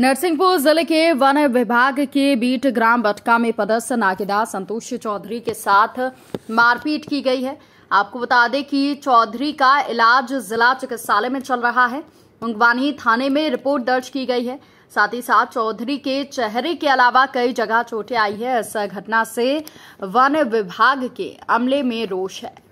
नरसिंहपुर जिले के वन विभाग के बीट ग्राम बटका में पदस्थ नागेदार संतोष चौधरी के साथ मारपीट की गई है आपको बता दें कि चौधरी का इलाज जिला चिकित्सालय में चल रहा है मुंगवानी थाने में रिपोर्ट दर्ज की गई है साथ ही साथ चौधरी के चेहरे के अलावा कई जगह चोटें आई है इस घटना से वन विभाग के अमले में रोष है